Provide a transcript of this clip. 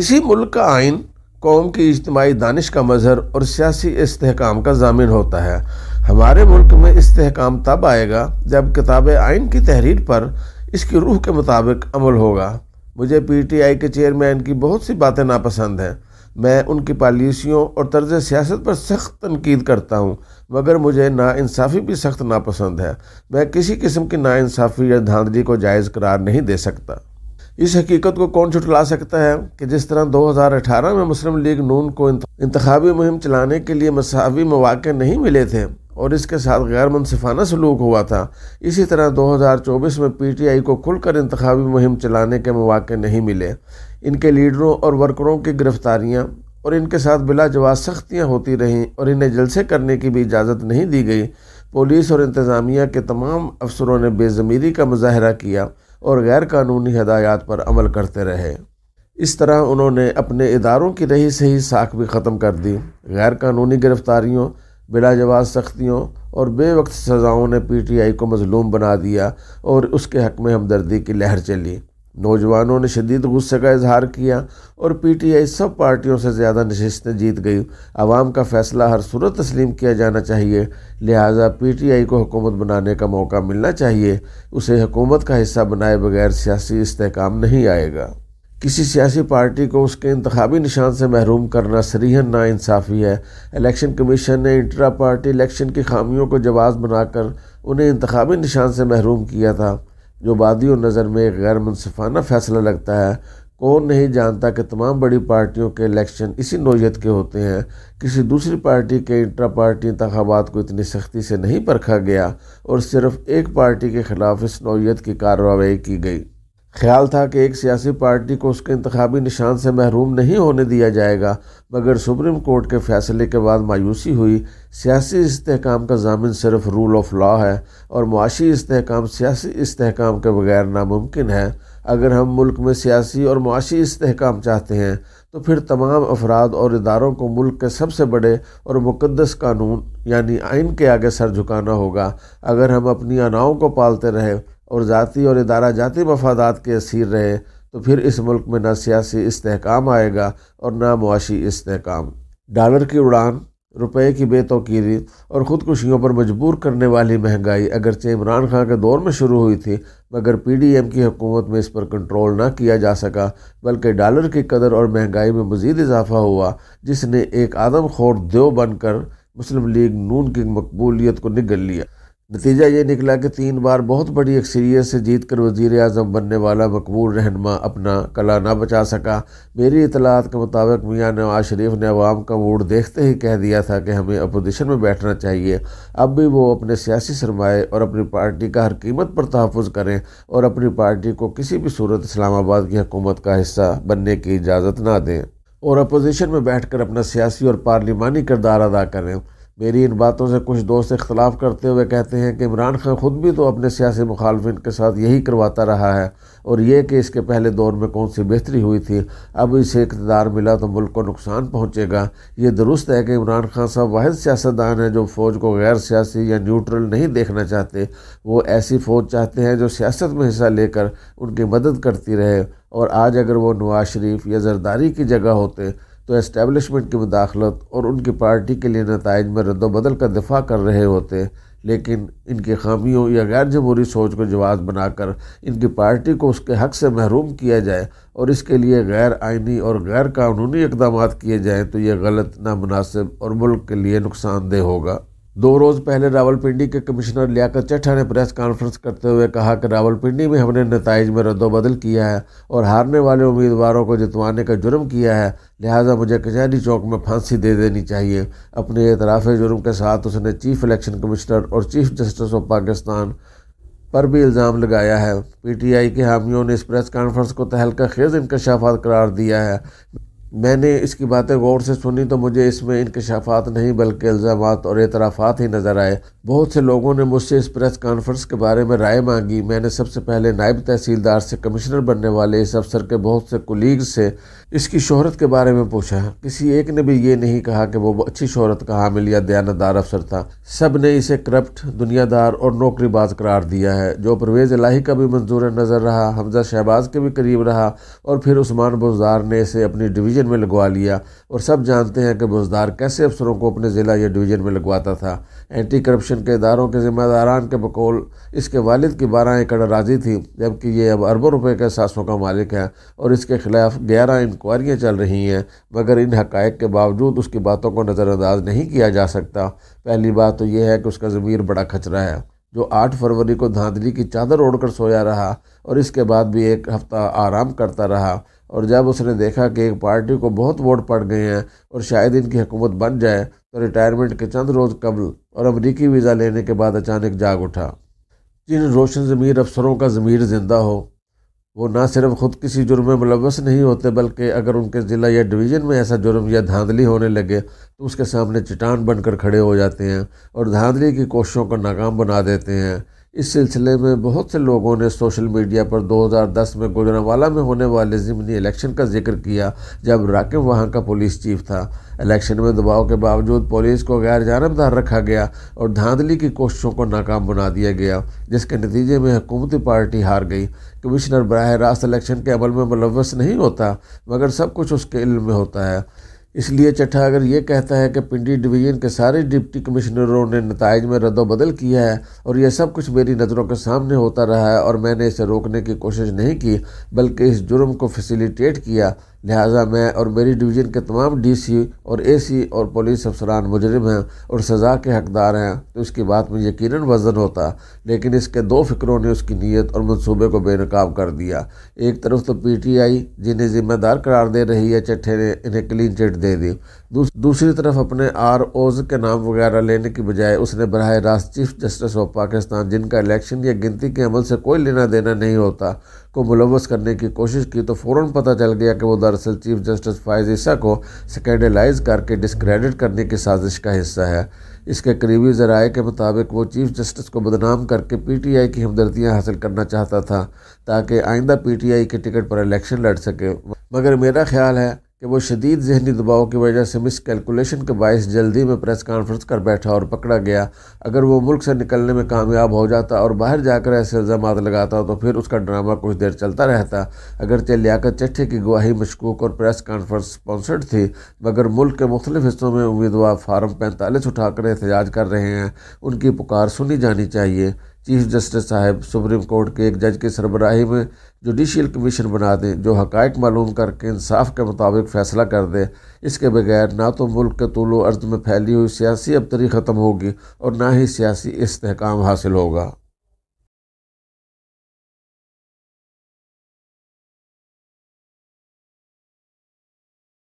किसी मुल्क का आइन कौम की इज्तमाही दानिश का मजहर और सियासी इसकाम का जामिन होता है हमारे मुल्क में इसकाम तब आएगा जब किताब आइन की तहरीर पर इसकी रूह के मुताबिक अमल होगा मुझे पी टी आई के चेयरमैन की बहुत सी बातें नापसंद हैं मैं उनकी पॉलिसियों और तर्ज सियासत पर सख्त तनकीद करता हूँ मगर मुझे नाानसाफ़ी भी सख्त नापसंद है मैं किसी किस्म की नाानसाफ़ी या धांधली को जायज़ करार नहीं दे सकता इस हकीकत को कौन छुटला सकता है कि जिस तरह 2018 में मुस्लिम लीग नून को इंतबी मुहिम चलाने के लिए मसावी मौाक़े नहीं मिले थे और इसके साथ गैर मुनफाना सलूक हुआ था इसी तरह 2024 में पीटीआई को खुलकर इंतबी मुहिम चलाने के मौाक़े नहीं मिले इनके लीडरों और वर्करों की गिरफ्तारियाँ और इनके साथ बिला जवाब सख्तियाँ होती रहीं और इन्हें जलसे करने की भी इजाज़त नहीं दी गई पुलिस और इंतज़ामिया के तमाम अफसरों ने बेज़मीरी का मुजाहरा किया और गैर कानूनी हदायात पर अमल करते रहे इस तरह उन्होंने अपने इदारों की रही सही साख भी ख़त्म कर दी गैर कानूनी गिरफ़्तारियों बिलाजवाज़ सख्तियों और बेवक्त सज़ाओं ने पीटीआई को मजलूम बना दिया और उसके हक़ में हमदर्दी की लहर चली नौजवानों ने शदीद गुस्से का इजहार किया और पी टी आई सब पार्टियों से ज़्यादा नशस्तें जीत गई आवाम का फैसला हर सूरत तस्लीम किया जाना चाहिए लिहाजा पी टी आई को हुकूमत बनाने का मौका मिलना चाहिए उसे हुकूमत का हिस्सा बनाए बगैर सियासी इसकाम नहीं आएगा किसी सियासी पार्टी को उसके इंतबी निशान से महरूम करना सरीहन नाानसाफ़ी है इलेक्शन कमीशन ने इंटरा पार्टी इलेक्शन की खामियों को जवाब बनाकर उन्हें इंतबी निशान से महरूम किया था जो वादी नज़र में एक गैर मुनफाना फैसला लगता है कौन नहीं जानता कि तमाम बड़ी पार्टियों के इलेक्शन इसी नोयत के होते हैं किसी दूसरी पार्टी के इंट्रा पार्टी इंतबात को इतनी सख्ती से नहीं परखा गया और सिर्फ एक पार्टी के ख़िलाफ़ इस नोयत की कार्रवाई की गई ख्याल था कि एक सियासी पार्टी को उसके इंतबी निशान से महरूम नहीं होने दिया जाएगा मगर सुप्रीम कोर्ट के फैसले के बाद मायूसी हुई सियासी इसकाम का जामिन सिर्फ रूल ऑफ लॉ है और मुआशी इसकाम सियासी इसकाम के बगैर नामुमकिन है अगर हम मुल्क में सियासी और माशी इसकाम चाहते हैं तो फिर तमाम अफराद और इदारों को मुल्क के सबसे बड़े और मुकदस कानून यानी आइन के आगे सर झुकाना होगा अगर हम अपनी अनाओं को पालते रहे और ज़ाती और इदारा जाती मफादात के असीर रहे तो फिर इस मुल्क में ना सियासी इसकाम आएगा और ना मुआशी इसकाम डॉलर की उड़ान रुपए की बेतौकीरी और ख़ुदकुशियों पर मजबूर करने वाली महंगाई अगरचे इमरान खान के दौर में शुरू हुई थी मगर पी डी एम की हुकूमत में इस पर कंट्रोल ना किया जा सका बल्कि डॉलर की कदर और महंगाई में मज़ीद इजाफा हुआ जिसने एक आदम खोर दो बनकर मुस्लिम लीग नून की मकबूलियत को निगल लिया नतीजा ये निकला कि तीन बार बहुत बड़ी अक्सरियत से जीत कर वजीर अजम बनने वाला मकबूल रहनमा अपना कला ना बचा सका मेरी इतलात के मुताबिक मियाँ नवाज शरीफ ने आवाम का वोट देखते ही कह दिया था कि हमें अपोजिशन में बैठना चाहिए अब भी वो अपने सियासी सरमाए और अपनी पार्टी का हर कीमत पर तहफ़ करें और अपनी पार्टी को किसी भी सूरत इस्लामाबाद की हकूमत का हिस्सा बनने की इजाज़त ना दें और अपोजिशन में बैठ कर अपना सियासी और पार्लिमानी करदार अदा करें मेरी इन बातों से कुछ दोस्त इख्तलाफ करते हुए कहते हैं कि इमरान खान ख़ुद भी तो अपने सियासी मुखालफन के साथ यही करवाता रहा है और ये कि इसके पहले दौर में कौन सी बेहतरी हुई थी अब इसे इकतदार मिला तो मुल्क को नुकसान पहुँचेगा ये दुरुस्त है कि इमरान खान साहब वाद सियासतदान हैं जो फ़ौज को गैर सियासी या न्यूट्रल नहीं देखना चाहते वो ऐसी फ़ौज चाहते हैं जो सियासत में हिस्सा लेकर उनकी मदद करती रहे और आज अगर वो नवाज शरीफ या जरदारी की जगह होते तो इस्टेबलिशमेंट की मुदाखलत और उनकी पार्टी के लिए नतज में रद्दबदल का दिफा कर रहे होते लेकिन इनकी खामियों या गैर जमहूरी सोच को जवाब बनाकर इनकी पार्टी को उसके हक से महरूम किया जाए और इसके लिए गैर आइनी और गैर कानूनी इकदाम किए जाएँ तो यह गलत नामनासिब और मुल्क के लिए नुकसानदेह होगा दो रोज़ पहले रावलपिंडी के कमिश्नर लियाकत चट्ठा ने प्रेस कॉन्फ्रेंस करते हुए कहा कि रावलपिंडी में हमने नतज में रद्दोबदल किया है और हारने वाले उम्मीदवारों को जितवाने का जुर्म किया है लिहाजा मुझे कचहरी चौक में फांसी दे देनी चाहिए अपने एतराफ़ जुर्म के साथ उसने चीफ इलेक्शन कमिश्नर और चीफ जस्टिस ऑफ पाकिस्तान पर भी इल्ज़ाम लगाया है पी के हामियों ने इस प्रेस कॉन्फ्रेंस को तहलका खेज इंकशाफात करार दिया है मैंने इसकी बातें गौर से सुनी तो मुझे इसमें इनकशाफात नहीं बल्कि इल्ज़ाम और एतराफ़ात ही नज़र आए बहुत से लोगों ने मुझसे इस प्रेस कॉन्फ्रेंस के बारे में राय मांगी मैंने सबसे पहले नायब तहसीलदार से कमिश्नर बनने वाले इस अफसर के बहुत से कुलीग से इसकी शहरत के बारे में पूछा किसी एक ने भी ये नहीं कहा कि वो अच्छी शहरत का हामिल या दयानतदार अफसर था सब ने इसे करप्ट दुनियादार और नौकरीबाज करार दिया है जो परवेज़ इलाही का भी मंजूर नज़र रहा हमजा शहबाज के भी करीब रहा और फिर उस्मान बुजार ने इसे अपनी डिवीज़न डिवीज़न में लगवा लिया और सब जानते हैं कि बुजदार कैसे अफसरों को अपने ज़िला या डिवीज़न में लगवाता था एंटी करप्शन के इदारों के ज़िम्मेदारान के बकौल इसके वालिद की बारह एकड़ राजी थी जबकि ये अब अरबों रुपये के सासों का मालिक है और इसके खिलाफ ग्यारह इंक्वायरियाँ चल रही हैं मगर इन हक़ के बावजूद उसकी बातों को नज़रअंदाज नहीं किया जा सकता पहली बात तो यह है कि उसका ज़मीर बड़ा खचरा है जो आठ फरवरी को धांधली की चादर ओढ़कर सोया रहा और इसके बाद भी एक हफ्ता आराम करता रहा और जब उसने देखा कि एक पार्टी को बहुत वोट पड़ गए हैं और शायद इनकी हुकूमत बन जाए तो रिटायरमेंट के चंद रोज़ कबल और अमरीकी वीज़ा लेने के बाद अचानक जाग उठा जिन रोशन ज़मीर अफसरों का ज़मीर ज़िंदा हो वो ना सिर्फ खुद किसी जुर्म में मुलवस नहीं होते बल्कि अगर उनके ज़िला या डिवीज़न में ऐसा जुर्म या धांधली होने लगे तो उसके सामने चटान बनकर खड़े हो जाते हैं और धांधली की कोशिशों को नाकाम बना देते हैं इस सिलसिले में बहुत से लोगों ने सोशल मीडिया पर 2010 में गुजरावाला में होने वाले ज़िमनी इलेक्शन का जिक्र किया जब राकेब वहां का पुलिस चीफ था इलेक्शन में दबाव के बावजूद पुलिस को गैर जानबदार रखा गया और धांधली की कोशिशों को नाकाम बना दिया गया जिसके नतीजे में हुकूमती पार्टी हार गई कमिश्नर बरह रास्त इलेक्शन के अमल में मुलवस नहीं होता मगर सब कुछ उसके इल्म में होता है इसलिए चट्ठा अगर ये कहता है कि पिंडी डिवीजन के सारे डिप्टी कमिश्नरों ने नतज में रद्दबदल किया है और यह सब कुछ मेरी नज़रों के सामने होता रहा है और मैंने इसे रोकने की कोशिश नहीं की बल्कि इस जुर्म को फैसिलिटेट किया लिहाजा मैं और मेरी डिवीज़न के तमाम डीसी और एसी और पुलिस अफसरान मुजरम हैं और सज़ा के हकदार हैं तो उसकी बात में यकीन वजन होता लेकिन इसके दो फ़िक्रों ने उसकी नीयत और मनसूबे को बेनकाब कर दिया एक तरफ तो पी टी आई जिन्हें ज़िम्मेदार करार दे रही है चट्ठे ने इन्हें क्लीन चिट दे दी दूस, दूसरी तरफ अपने आर ओज के नाम वगैरह लेने की बजाय उसने बरह रास्त चीफ जस्टिस ऑफ पाकिस्तान जिनका इलेक्शन या गिनती के अमल से कोई लेना देना नहीं होता को मुलवस करने की कोशिश की तो फ़ौर पता चल गया कि वो दरअसल चीफ जस्टिस फायज ईसा को स्कैंडलाइज करके डिस्क्रेडिट करने की साजिश का हिस्सा है इसके करीबी जराए के मुताबिक वो चीफ जस्टिस को बदनाम करके पीटीआई की हमदर्दियाँ हासिल करना चाहता था ताकि आइंदा पीटीआई के टिकट पर इलेक्शन लड़ सके मगर मेरा ख्याल है कि वो शदीद जहनी दबाव की वजह से मिस कैलकुलेशन के बायस जल्दी में प्रेस कॉन्फ्रेंस कर बैठा और पकड़ा गया अगर वो मुल्क से निकलने में कामयाब हो जाता और बाहर जाकर ऐसे इल्ज़ाम लगाता तो फिर उसका ड्रामा कुछ देर चलता रहता अगरचे लियाकत चट्ठी की गवाही मशकूक और प्रेस कॉन्फ्रेंस स्पॉन्सर्ड थी मगर मुल्क के मुख्तलिफ हिस्सों में उम्मीदवार फार्म पैंतालीस उठाकर एहतजाज कर रहे हैं उनकी पुकार सुनी जानी चाहिए चीफ जस्टिस साहब सुप्रीम कोर्ट के एक जज के सरबराही में जुडिशियल कमीशन बना दें जो हकायक मालूम करके इंसाफ के मुताबिक फ़ैसला कर दें इसके बगैर ना तो मुल्क के तूलो अर्ज में फैली हुई सियासी अबतरी ख़त्म होगी और ना ही सियासी इसकाम हासिल होगा